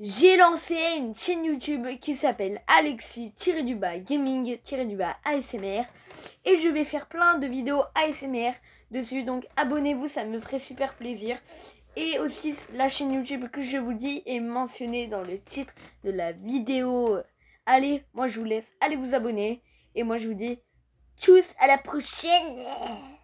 j'ai lancé une chaîne YouTube qui s'appelle alexis du gaming-du-bas ASMR et je vais faire plein de vidéos ASMR dessus donc abonnez-vous ça me ferait super plaisir et aussi la chaîne YouTube que je vous dis est mentionnée dans le titre de la vidéo. Allez, moi je vous laisse, allez vous abonner et moi je vous dis tchuss à la prochaine